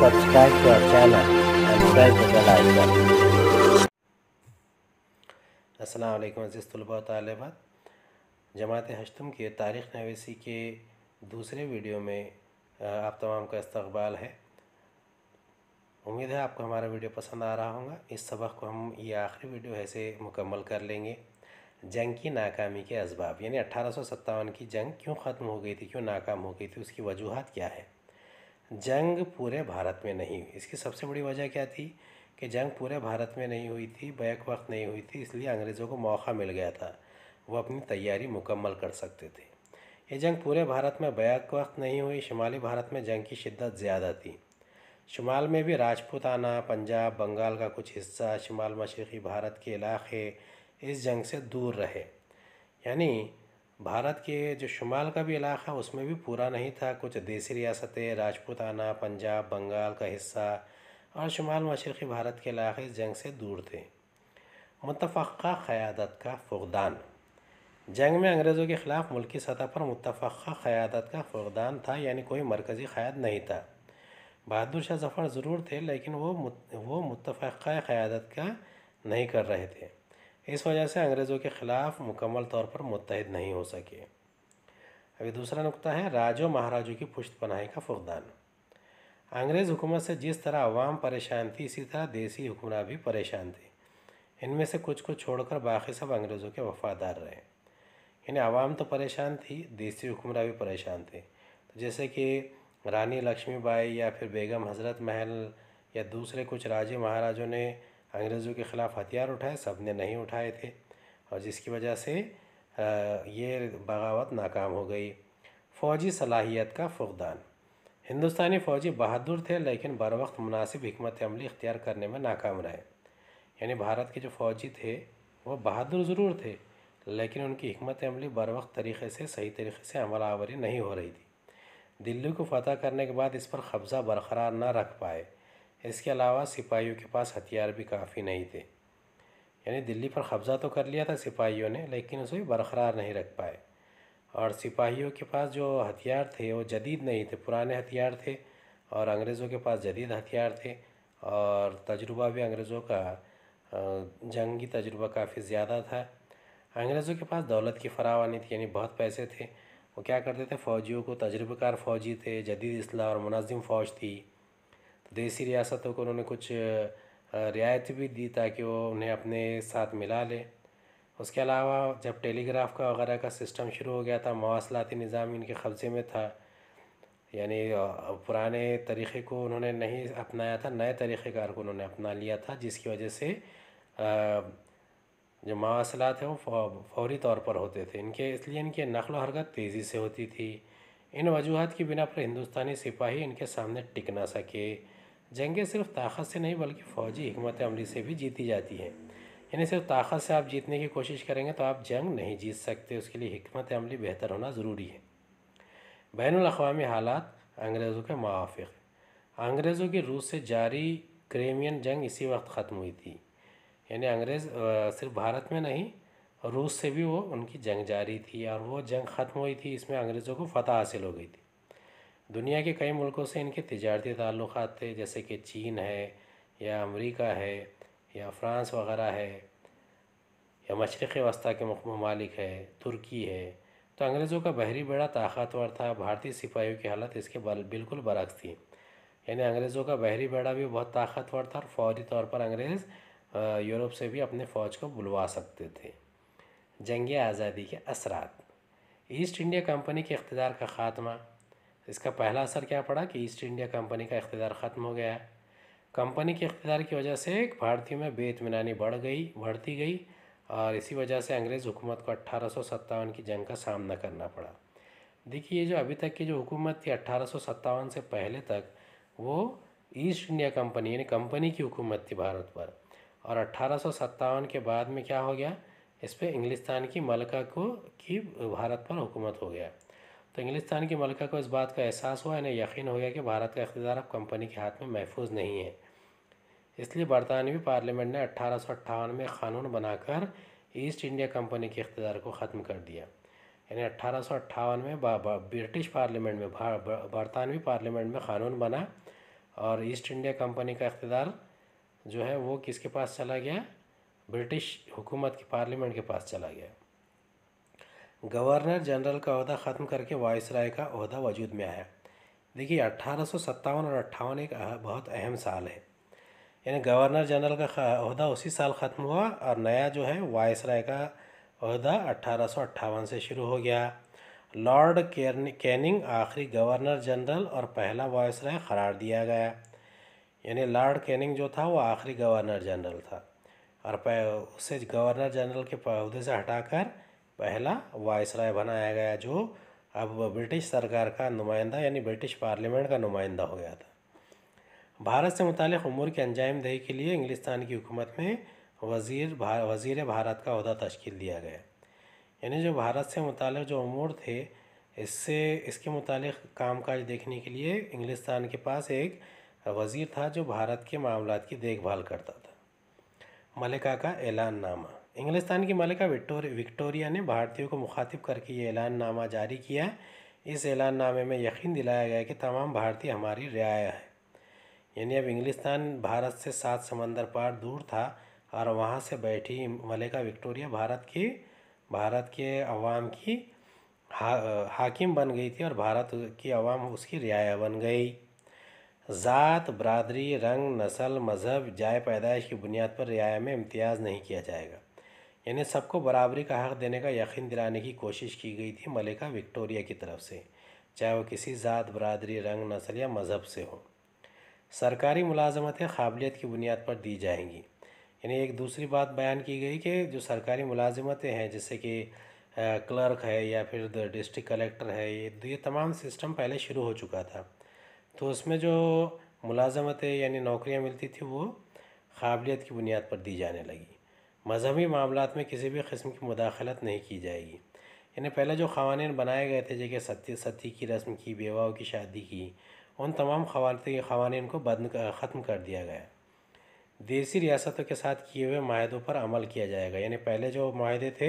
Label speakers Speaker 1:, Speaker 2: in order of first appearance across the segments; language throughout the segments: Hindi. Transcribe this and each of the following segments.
Speaker 1: subscribe to our channel and press the bell icon. Aslam अज़ीज़ तलबा तलबात जमात हशतम की तारीख़ नवेसी के दूसरे वीडियो में आप तमाम का इस्तबाल है उम्मीद है आपको हमारा वीडियो पसंद आ रहा होगा इस सबक को हम ये आखिरी वीडियो ऐसे मुकम्मल कर लेंगे जंग की नाकामी के इसबाब यानी अट्ठारह की जंग क्यों ख़त्म हो गई थी क्यों नाकाम हो गई थी उसकी वजूहत क्या है जंग पूरे भारत में नहीं हुई इसकी सबसे बड़ी वजह क्या थी कि जंग पूरे भारत में नहीं हुई थी बैक वक्त नहीं हुई थी इसलिए अंग्रेज़ों को मौका मिल गया था वो अपनी तैयारी मुकम्मल कर सकते थे ये जंग पूरे भारत में बैक वक्त नहीं हुई शुमाली भारत में जंग की शिद्दत ज़्यादा थी शुमाल में भी राजपूताना पंजाब बंगाल का कुछ हिस्सा शुमाल मशरक़ी भारत के इलाके इस जंग से दूर रहे यानी भारत के जो शुमाल का भी इलाका उसमें भी पूरा नहीं था कुछ देसी रियासतें राजपूताना पंजाब बंगाल का हिस्सा और शुमाल मशरक़ी भारत के इलाके जंग से दूर थे मुतफ़ा क़्यादत का फ़ुदान जंग में अंग्रेज़ों के ख़िलाफ़ मुल्की सतह पर मुतफ़ा क़्यादत का फ़ुदान था यानी कोई मरकज़ी क़्याद नहीं था बहादुर शाह जफ़र ज़रूर थे लेकिन वो मुत, वो मुतफ़ा क़्यादत का नहीं कर रहे थे इस वजह से अंग्रेज़ों के ख़िलाफ़ मुकम्मल तौर पर मुतहद नहीं हो सके अभी दूसरा नुकता है राजो महाराजों की पुश्त पनाही का फुकदान अंग्रेज़ हुकूमत से जिस तरह अवाम परेशान थी इसी तरह देसी हुक्मरान भी परेशान थे इनमें से कुछ को छोड़कर बाकी सब अंग्रेज़ों के वफादार रहे यानी आवाम तो परेशान थी देसी हुक्मरान भी परेशान थे तो जैसे कि रानी लक्ष्मीबाई या फिर बेगम हज़रत महल या दूसरे कुछ राजे महाराजों ने अंग्रेज़ों के ख़िलाफ़ हथियार उठाए सब ने नहीं उठाए थे और जिसकी वजह से ये बगावत नाकाम हो गई फ़ौजी सलाहियत का फुकदान हिंदुस्तानी फ़ौजी बहादुर थे लेकिन बर वक्त मुनासिब हमत अमली इख्तियार करने में नाकाम रहे यानी भारत के जो फ़ौजी थे वो बहादुर ज़रूर थे लेकिन उनकी हमत अमली बर वक्त तरीके से सही तरीके से अमल आवरी नहीं हो रही थी दिल्ली को फतह करने के बाद इस पर कब्ज़ा बरकरार ना रख पाए इसके अलावा सिपाहियों के पास हथियार भी काफ़ी नहीं थे यानी दिल्ली पर कब्ज़ा तो कर लिया था सिपाहियों ने लेकिन उसे बरकरार नहीं रख पाए और सिपाहियों के पास जो हथियार थे वो जदीद नहीं थे पुराने हथियार थे और अंग्रेज़ों के पास जदीद हथियार थे और तजुर्बा भी अंग्रेज़ों का जंगी तजुर्बा काफ़ी ज़्यादा था अंग्रेज़ों के पास दौलत की फरावानी थी यानी बहुत पैसे थे वो क्या करते थे फ़ौजियों को तजुर्बेकार फ़ौजी थे जदीद असलाह और मुनाजिम फ़ौज थी देसी रियासतों को उन्होंने कुछ रियायत भी दी ताकि वो उन्हें अपने साथ मिला ले उसके अलावा जब टेलीग्राफ का वगैरह का सिस्टम शुरू हो गया था मवासलाती निज़ाम इनके कब्ज़े में था यानी पुराने तरीक़े को उन्होंने नहीं अपनाया था नए तरीक़ेकार को उन्होंने अपना लिया था जिसकी वजह से जो मवासलात हैं वो फौरी तौर पर होते थे इनके इसलिए इनकी नकल हरकत तेज़ी से होती थी इन वजूहत की बिना पर हिंदुस्तानी सिपाही इनके सामने टिक ना सके जंगें सिर्फ ताकत से नहीं बल्कि फ़ौजी हमत अमली से भी जीती जाती हैं यानी सिर्फ ताकत से आप जीतने की कोशिश करेंगे तो आप जंग नहीं जीत सकते उसके लिए हमत अमली बेहतर होना ज़रूरी है बैन अवी हालात अंग्रेज़ों के मुआफ़ अंग्रेज़ों की रूस से जारी क्रेमियन जंग इसी वक्त ख़त्म हुई थी यानी अंग्रेज़ सिर्फ भारत में नहीं रूस से भी वो उनकी जंग जारी थी और वो जंग ख़त्म हुई थी इसमें अंग्रेज़ों को फतह हासिल हो गई थी दुनिया के कई मुल्कों से इनके तजारती ताल्लुक़ थे जैसे कि चीन है या अमेरिका है या फ्रांस वगैरह है या मशरक़ वस्ती के ममालिक है तुर्की है तो अंग्रेज़ों का बहरी बेड़ा ताकतवर था भारतीय सिपाहियों की हालत इसके बल बिल्कुल बरक्स थी यानी अंग्रेज़ों का बहरी बेड़ा भी बहुत ताकतवर था और फौरी तौर पर अंग्रेज़ यूरोप से भी अपने फ़ौज को बुलवा सकते थे जंग आज़ादी के असरात ईस्ट इंडिया कंपनी के इकतदार का ख़ात्मा इसका पहला असर क्या पड़ा कि ईस्ट इंडिया कंपनी का इकतदार ख़त्म हो गया कंपनी के इकतदार की वजह से भारतीयों में बेतमिनानी बढ़ गई बढ़ती गई और इसी वजह से अंग्रेज़ हुकूमत को अट्ठारह की जंग का सामना करना पड़ा देखिए जो अभी तक की जो हुकूमत थी अट्ठारह से पहले तक वो ईस्ट इंडिया कंपनी यानी कंपनी की हुकूमत थी भारत पर और अट्ठारह के बाद में क्या हो गया इस पर इंग्लिस्तान की मलका को की भारत पर हुकूमत हो गया तो इंग्लिस्तान की मलका को इस बात का एहसास हुआ इन्हें यकीन हो गया कि भारत का इकतदार अब कंपनी के हाथ में महफूज नहीं है इसलिए बरतानवी पार्लियामेंट ने अट्ठारह में कानून बनाकर ईस्ट इंडिया कंपनी के इकतदार को ख़त्म कर दिया यानी अट्ठारह में ब्रिटिश पार्लियामेंट में बरतानवी पार्लियामेंट में कानून बना और ईस्ट इंडिया कंपनी का इकतदार जो है वो किसके पास चला गया ब्रिटिश हुकूमत की पार्लियामेंट के पास चला गया गवर्नर जनरल का अहदा ख़त्म करके राय का अहदा वजूद में आया देखिए अट्ठारह और अट्ठावन एक बहुत अहम साल है यानी गवर्नर जनरल का अहदा उसी साल ख़त्म हुआ और नया जो है राय का अहदा अट्ठारह से शुरू हो गया लॉर्ड कैनिंग आखिरी गवर्नर जनरल और पहला राय करार दिया गया यानी लॉर्ड कैनिंग जो था वो आखिरी गवर्नर जनरल था और उसे गवर्नर जनरल के पौधे से हटाकर पहला वायसराय बनाया गया जो अब ब्रिटिश सरकार का नुमाइंदा यानी ब्रिटिश पार्लियामेंट का नुमाइंदा हो गया था भारत से मुतल उमूर की अंजाम दही के लिए इंग्लिस्तान की हुकूमत में वज़ीर भार वज़ीर भारत का अहदा तश्कील दिया गया यानी जो भारत से मुतल जो अमूर थे इससे इसके मुतल काम काज देखने के लिए इंग्लिस्तान के पास एक वज़ीर था जो भारत के मामला की देखभाल करता था मलिका का ऐलान नामा इंग्लिस्तान की मलिका विक्टोरिया विक्टोरिया ने भारतीयों को मुखातिब करके ये ऐलाननामा जारी किया इस ऐलाननामे में यकीन दिलाया गया कि तमाम भारतीय हमारी रियाया है यानी अब इंग्लिस्तान भारत से सात समंदर पार दूर था और वहाँ से बैठी मलिका विक्टोरिया भारत की भारत के अवाम की हा, हाकिम बन गई थी और भारत की अवाम उसकी रियाया बन गई ज़ात बरदरी रंग नसल मज़हब जाय पैदाइश की बुनियाद पर रियाया में इम्तियाज़ नहीं किया जाएगा यानी सबको बराबरी का हक़ देने का यकीन दिलाने की कोशिश की गई थी मलिका विक्टोरिया की तरफ से चाहे वो किसी ज़ात बरदरी रंग नसल या मज़हब से हो सरकारी मुलाजमतें काबिलियत की बुनियाद पर दी जाएंगी यानी एक दूसरी बात बयान की गई कि जो सरकारी मुलाजमतें हैं जैसे कि क्लर्क है या फिर डिस्ट्रिक्ट कलेक्टर है ये ये तमाम सिस्टम पहले शुरू हो चुका था तो उसमें जो मुलाजमतें यानी नौकरियां मिलती थी वो काबिलियत की बुनियाद पर दी जाने लगी मजहबी मामला में किसी भी कस्म की मुदाखलत नहीं की जाएगी यानी पहले जो खवान बनाए गए थे जैसे सती सती की रस्म की बेवाओं की शादी की उन तमाम खवानी को बंद ख़त्म कर दिया गया देसी रियासतों के साथ किए हुए माहदों पर अमल किया जाएगा यानी पहले जो माहदे थे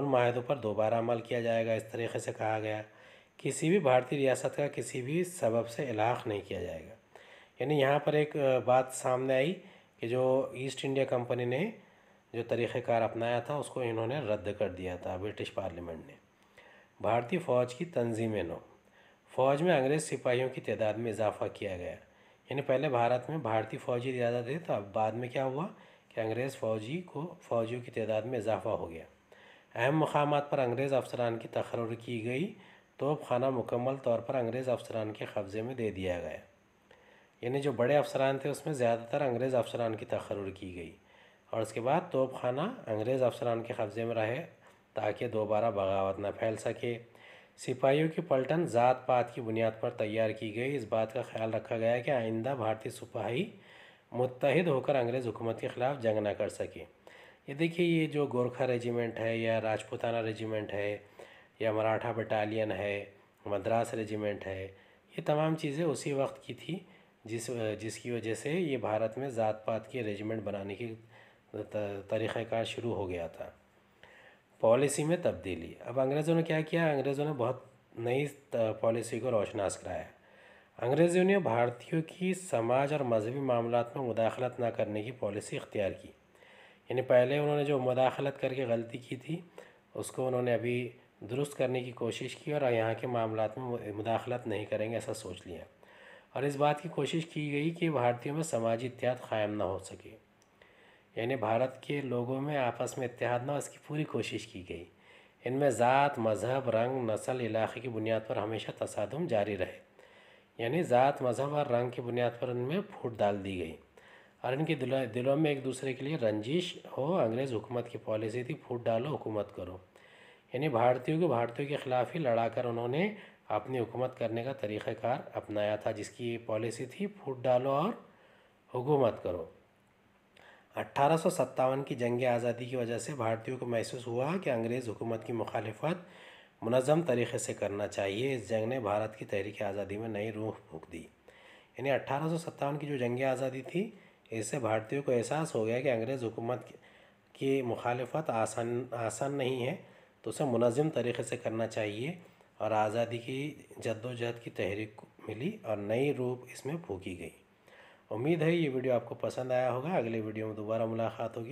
Speaker 1: उन माहदों पर दोबारा अमल किया जाएगा इस तरीके से कहा गया किसी भी भारतीय रियासत का किसी भी सबब से इलाक नहीं किया जाएगा यानी यहाँ पर एक बात सामने आई कि जो ईस्ट इंडिया कंपनी ने जो तरीक़ार अपनाया था उसको इन्होंने रद्द कर दिया था ब्रिटिश पार्लियामेंट ने भारतीय फ़ौज की तंजीमें नो फ़ौज में अंग्रेज़ सिपाहियों की तादाद में इजाफा किया गया यानी पहले भारत में भारतीय फ़ौजी ज़्यादा थे तो अब बाद में क्या हुआ कि अंग्रेज़ फ़ौजी को फ़ौजियों की तादाद में इजाफा हो गया अहम मकाम पर अंग्रेज़ अफसरान की तकरर की गई तो खाना मुकम्मल तौर पर अंग्रेज़ अफसरान के कब्ज़े में दे दिया गया यानी जो बड़े अफसरान थे उसमें ज़्यादातर अंग्रेज़ अफसरान की तकरर की गई और उसके बाद तोप खाना अंग्रेज़ अफसरान के कब्ज़े में रहे ताकि दोबारा बगावत न फैल सके सिपाहियों की पलटन ज़ात पात की बुनियाद पर तैयार की गई इस बात का ख्याल रखा गया कि आइंदा भारतीय सिपाही मुतहद होकर अंग्रेज़ हुकूमत के ख़िलाफ़ जंग न कर सके ये देखिए ये जो गोरखा रेजिमेंट है या राजपूताना रेजिमेंट है या मराठा बटालियन है मद्रास रेजिमेंट है ये तमाम चीज़ें उसी वक्त की थी जिस जिसकी वजह से ये भारत में ज़ात पात की रेजिमेंट बनाने की तरीक़ाकार शुरू हो गया था पॉलिसी में तब्दीली अब अंग्रेज़ों ने क्या किया अंग्रेज़ों ने बहुत नई पॉलिसी को रोशनास कराया अंग्रेज़ों ने भारतीयों की समाज और मजहबी मामला में मुदाखलत ना करने की पॉलिसी इख्तियार की यानी पहले उन्होंने जो मुदाखलत करके गलती की थी उसको उन्होंने अभी दुरुस्त करने की कोशिश की और यहाँ के मामला में मुदाखलत नहीं करेंगे ऐसा सोच लिया और इस बात की कोशिश की गई कि भारतीयों में समाजी इतिहात कायम ना हो सके यानी भारत के लोगों में आपस में इतिहाद ना इसकी पूरी कोशिश की गई इनमें ज़ात मज़हब रंग नस्ल इलाके की बुनियाद पर हमेशा तसादम जारी रहे यानी ज़ात मज़हब और रंग की बुनियाद पर उनमें फूट डाल दी गई और इनके दिलों में एक दूसरे के लिए रंजिश हो अंग्रेज़ हुकूमत की पॉलिसी थी फूट डालो हुकूमत करो यानी भारतीयों को भारतीयों के ख़िलाफ़ ही लड़ा कर उन्होंने अपनी हुकूमत करने का तरीक़ार अपनाया था जिसकी पॉलिसी थी फूट डालो और हुकूमत करो अट्ठारह की जंग आज़ादी की वजह से भारतीयों को महसूस हुआ कि अंग्रेज़ हुकूमत की मुखालफत मनज़म तरीके से करना चाहिए इस जंग ने भारत की तहरीक आज़ादी में नई रूह फूक दी यानी अट्ठारह की जो जंग आज़ादी थी इससे भारतीयों को एहसास हो गया कि अंग्रेज़ हुकूमत की मुखालफत आसान आसान नहीं है तो उसे मुनज़म तरीके से करना चाहिए और आज़ादी की जद्दोजहद की तहरीक मिली और नई रूप इसमें फूकी गई उम्मीद है ये वीडियो आपको पसंद आया होगा अगले वीडियो में दोबारा मुलाकात होगी